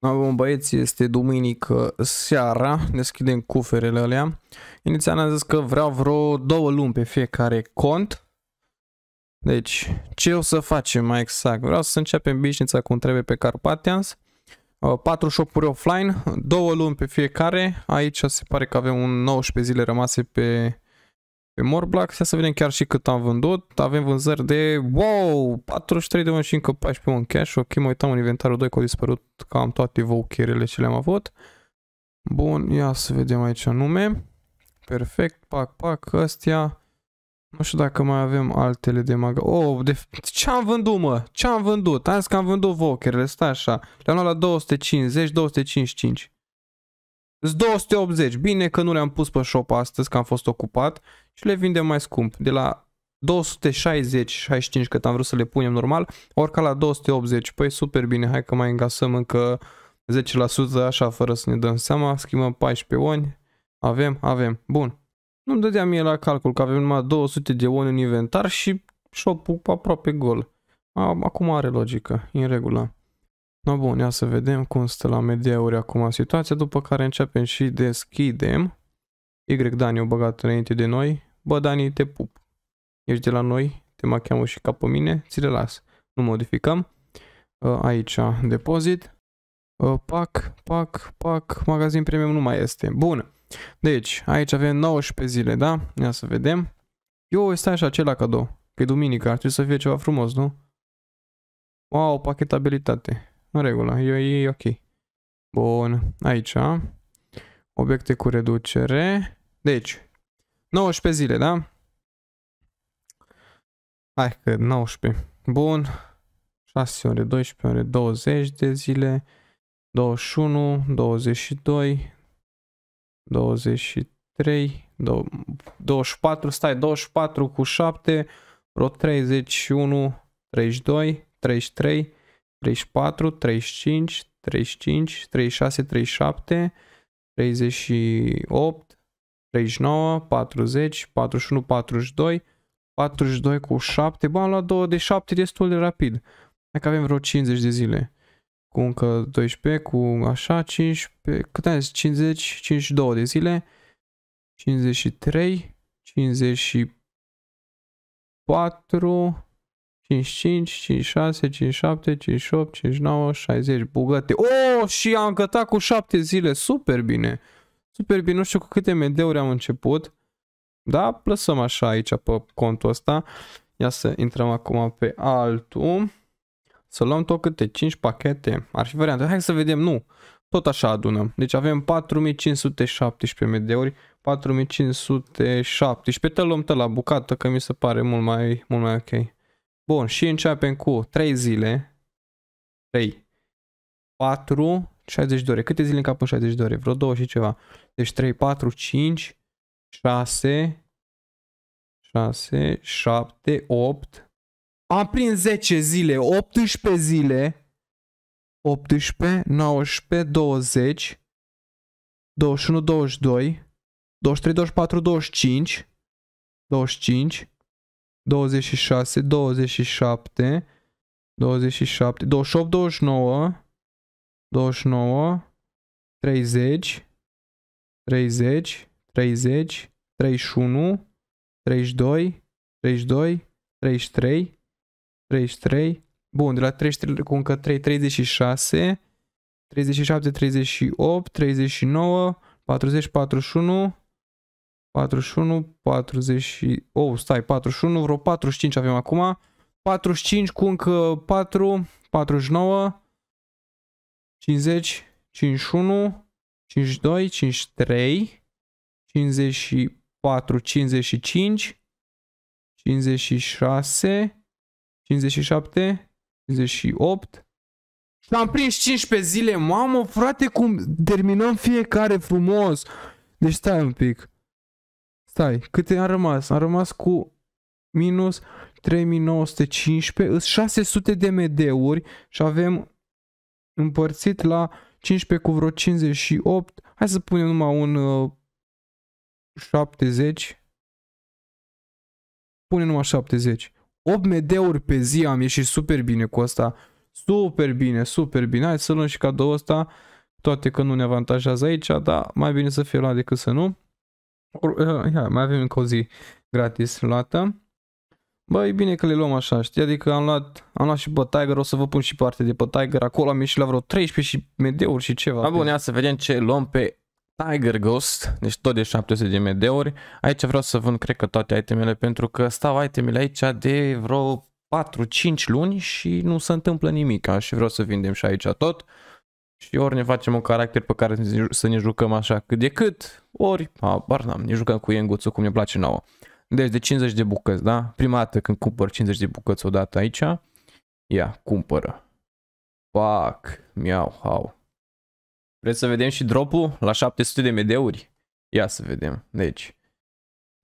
Avem băieți, este duminică seara, deschidem cuferele alea. Inițial am zis că vreau vreo două luni pe fiecare cont. Deci, ce o să facem mai exact? Vreau să începem bișnița cum trebuie pe Carpatians. 4 uh, shopuri offline, Două luni pe fiecare. Aici se pare că avem un 19 zile rămase pe pe Morblack, să vedem chiar și cât am vândut. Avem vânzări de, wow, 43 de și încă 14 în cash. Ok, mă uitam în inventarul 2 că au dispărut cam toate voucherele ce le-am avut. Bun, ia să vedem aici nume. Perfect, pac, pac, astea. Nu știu dacă mai avem altele de maga... Oh, de... ce am vândut, mă? Ce am vândut? Am zis că am vândut vocherele, stai așa. Le-am luat la 250, 255. 280. Bine că nu le-am pus pe shop astăzi, că am fost ocupat și le vindem mai scump. De la 260, 65 cât am vrut să le punem normal, orca la 280. Păi super bine, hai că mai îngasăm încă 10% așa fără să ne dăm seama. Schimbăm 14 oni. Avem, avem. Bun. Nu-mi dădea mie la calcul că avem numai 200 de oni în inventar și shop-ul aproape gol. Acum are logică, în regulă. No bun, ia să vedem cum stă la mediauri acum situația, după care începem și deschidem. Y Dani o băgat înainte de noi. Bă, Dani, te pup. Ești de la noi, te cheamă și ca pe mine, ți le las. Nu modificăm. Ă, aici depozit. Ă, pac, pac, pac, magazin premium nu mai este. Bun. Deci, aici avem 19 zile, da? Ia să vedem. Eu stai așa, ce la cadou? Că e duminică, ar trebui să fie ceva frumos, nu? Wow, pachetabilitate. În regulă, e, e ok. Bun, aici. Obiecte cu reducere. Deci, 19 zile, da? Hai că 19. Bun. 6 ore, 12 ore, 20 de zile. 21, 22, 23, 24, stai, 24 cu 7, vreo 31, 32, 33, 34, 35, 35, 36, 37, 38, 39, 40, 41, 42, 42 cu 7. Bă, am luat 2 de 7 destul de rapid. Dacă avem vreo 50 de zile. Cu încă 12, cu așa, 15, cât am zis? 50, 52 de zile. 53, 54, 55, 56, 57, 58, 59, 60, bugate. Oh, și am cătat cu 7 zile, super bine. Super bine, nu știu cu câte MD-uri am început. Da, lăsăm așa aici pe contul ăsta. Ia să intrăm acum pe altul. Să luăm tot câte 5 pachete. Ar fi variantă. Hai să vedem, nu. Tot așa adunăm. Deci avem 4517 MD-uri, 4517. Te luăm tă la bucată că mi se pare mult mai, mult mai ok. Bun, și începem cu 3 zile. 3. 4, 60 de ore. Câte zile încapă 60 de ore? Vreo 2 și ceva. Deci 3, 4, 5, 6, 6, 7, 8. Am prins 10 zile, 18 zile. 18, 19, 20, 21, 22, 23, 24, 25, 25, 26, 27, 27, 28, 29, 29, 30, 30, 30, 31, 32, 32, 33, 33, bun, de la 33 cu încă 3, 36, 37, 38, 39, 40, 41, 41, 40, oh, stai, 41, vreo 45 avem acum, 45 cu încă 4, 49, 50, 51, 52, 53, 54, 55, 56, 57, 58. Și am prins 15 zile. Mamă, frate, cum terminăm fiecare frumos. Deci stai un pic. Stai, câte am rămas? Am rămas cu minus 3915, îs 600 de MD-uri și avem împărțit la 15 cu vreo 58. Hai să punem numai un uh, 70. Pune numai 70. 8 MD-uri pe zi am ieșit super bine cu asta. Super bine, super bine. Hai să luăm și cadou ăsta. Toate că nu ne avantajează aici, dar mai bine să fie luat decât să nu. Uh, ia, mai avem încă o zi gratis luată. e bine că le luăm așa, știi? Adică am luat, am luat și pe Tiger, o să vă pun și parte de pe Tiger. Acolo am ieșit la vreo 13 și medeuri și ceva. Da, bun, ia să vedem ce luăm pe Tiger Ghost, deci tot de 700 de medeuri. Aici vreau să vând, cred că toate itemele, pentru că stau itemele aici de vreo 4-5 luni și nu se întâmplă nimic. Și vreau să vindem și aici tot. Și ori ne facem un caracter pe care să ne jucăm așa cât de cât, ori, bar n-am, ne jucăm cu Yenguțu cum ne place nouă. Deci de 50 de bucăți, da? Prima dată când cumpăr 50 de bucăți odată aici, ia, cumpără. Pac, miau, hau. Vreți să vedem și dropul la 700 de medeuri? Ia să vedem. Deci,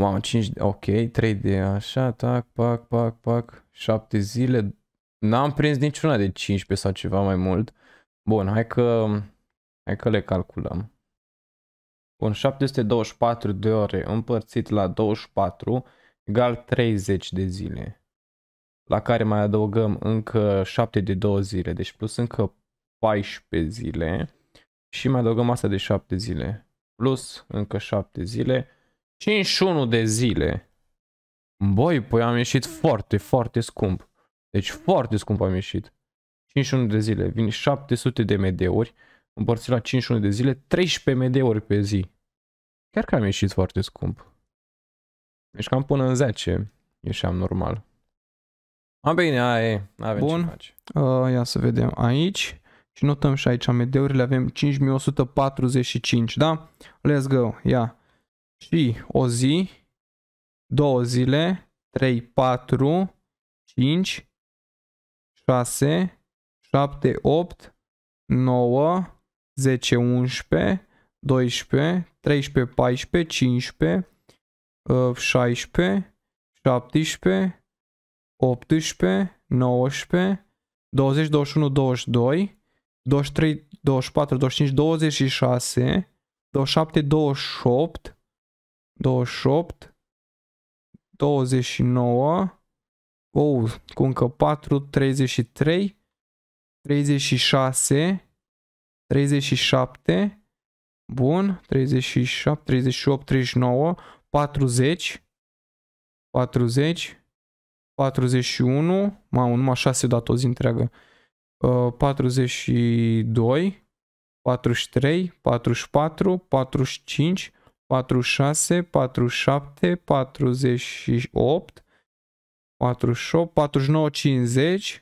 mamă, 5, ok, 3 de așa, tac, pac, pac, pac, 7 zile. N-am prins niciuna de 15 sau ceva mai mult. Bun, hai că, hai că le calculăm. Bun, 724 de ore împărțit la 24 egal 30 de zile. La care mai adăugăm încă 7 de 2 zile, deci plus încă 14 zile. Și mai adăugăm asta de 7 zile. Plus încă 7 zile. 51 de zile. Băi, păi am ieșit foarte, foarte scump. Deci foarte scump am ieșit. 51 de zile, vin 700 de MD-uri, împărțit la 51 de zile, 13 MD-uri pe zi. Chiar că am ieșit foarte scump. Deci cam până în 10 ieșeam normal. A, bine, aia e. Avem Bun. ce face. Uh, ia să vedem aici. Și notăm și aici md urile Avem 5145, da? Let's go. Ia. Și o zi, două zile, 3, 4, 5, 6, 7, 8, 9, 10, 11, 12, 13, 14, 15, 16, 17, 18, 19, 20, 21, 22, 23, 24, 25, 26, 27, 28, 28, 29, oh, cu încă 4, 33, 36, 37, bun, 37, 38, 39, 40, 40, 41, mamă, numai 6 dat o zi întreagă, 42, 43, 44, 45, 46, 47, 48, 48, 49, 50,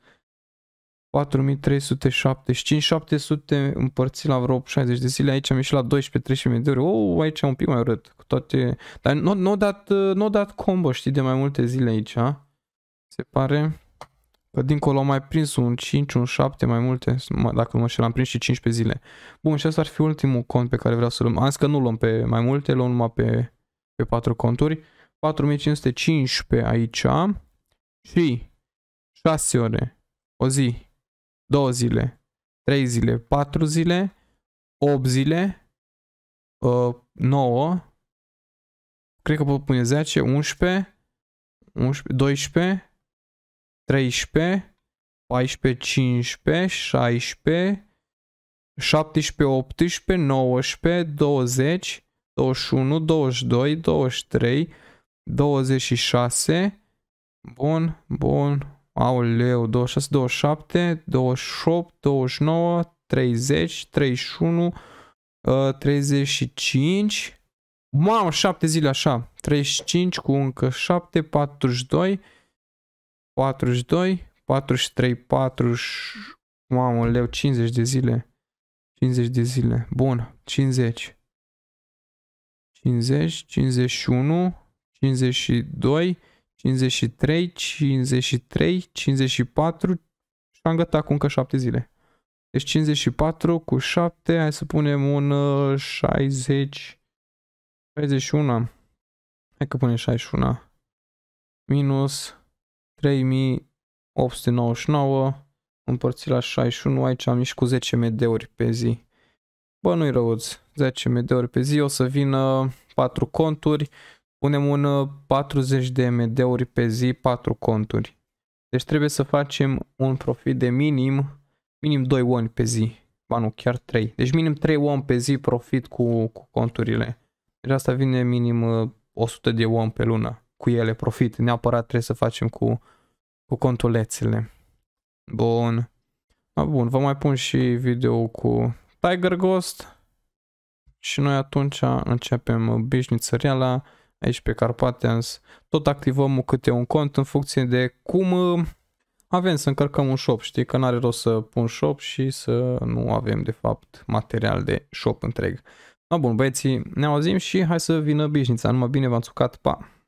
4375, 700 împărțit la vreo 60 de zile, aici am ieșit la 12-13 de ori, oh, aici un pic mai urât, cu toate, dar nu no, dat, no dat combo, știi, de mai multe zile aici, a? se pare că dincolo am mai prins un 5, un 7, mai multe, dacă nu mă știu, am prins și 15 zile. Bun, și asta ar fi ultimul cont pe care vreau să-l luăm, am zis că nu luăm pe mai multe, luăm numai pe, pe 4 conturi, 4515 aici și 6 ore, o zi, 2 zile, 3 zile, 4 zile, 8 zile, 9, uh, cred că pot pune 10, 11, 11, 12, 13, 14, 15, 16, 17, 18, 19, 20, 21, 22, 23, 26. Bun, bun, Aoleu, 26, 27, 28, 29, 30, 31, 35, Mamă, 7 zile așa. 35 cu încă 7, 42, 42, 43, 40, mamă, leu, 50 de zile. 50 de zile. Bun, 50. 50, 51, 52, 53, 53, 54 și am gătat acum încă 7 zile. Deci 54 cu 7, hai să punem un 60, uh, 61. Hai că punem 61. Minus 3899 împărțit la 61, aici am ieșit cu 10 MD-uri pe zi. Bă, nu-i răuți, 10 MD-uri pe zi, o să vină 4 conturi, punem un 40 uh, de MD-uri pe zi, 4 conturi. Deci trebuie să facem un profit de minim, minim 2 won pe zi. Ba nu, chiar 3. Deci minim 3 won pe zi profit cu, cu conturile. Deci asta vine minim 100 uh, de won pe lună cu ele profit. Neapărat trebuie să facem cu, cu contulețele. Bun. A, bun, vă mai pun și video cu Tiger Ghost. Și noi atunci începem uh, bișnițăria la aici pe Carpathians, tot activăm câte un cont în funcție de cum uh, avem să încărcăm un shop, știi că n-are rost să pun shop și să nu avem de fapt material de shop întreg. No, bun, băieții, ne auzim și hai să vină bișnița, numai bine v-am sucat, pa!